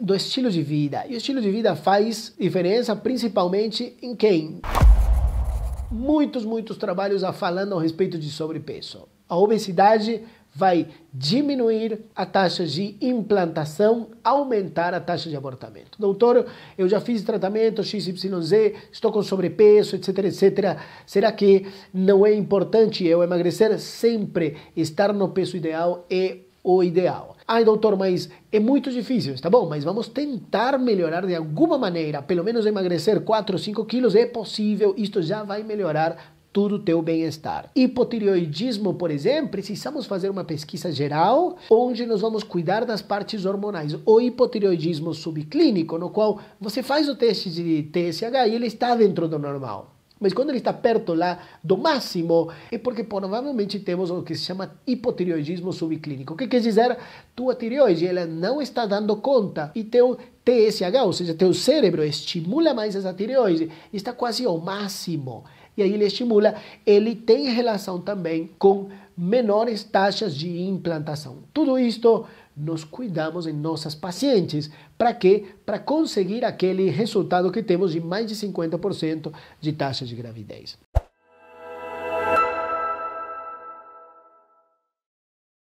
do estilo de vida. E o estilo de vida faz diferença principalmente em quem? Muitos, muitos trabalhos a falando a respeito de sobrepeso. A obesidade vai diminuir a taxa de implantação, aumentar a taxa de abortamento. Doutor, eu já fiz tratamento XYZ, estou com sobrepeso, etc, etc. Será que não é importante eu emagrecer? Sempre estar no peso ideal é o ideal. Ai, doutor, mas é muito difícil, tá bom? Mas vamos tentar melhorar de alguma maneira, pelo menos emagrecer 4 ou 5 quilos, é possível, isto já vai melhorar todo o teu bem-estar. Hipotireoidismo, por exemplo, precisamos fazer uma pesquisa geral onde nós vamos cuidar das partes hormonais. O hipotireoidismo subclínico, no qual você faz o teste de TSH e ele está dentro do normal. Mas quando ele está perto lá do máximo, é porque provavelmente temos o que se chama hipotireoidismo subclínico. O que quer dizer? Tua tireoide ela não está dando conta e teu TSH, ou seja, teu cérebro estimula mais essa tireoide, está quase ao máximo. E aí ele estimula, ele tem relação também com menores taxas de implantação. Tudo isto nos cuidamos em nossas pacientes. Para quê? Para conseguir aquele resultado que temos de mais de 50% de taxa de gravidez.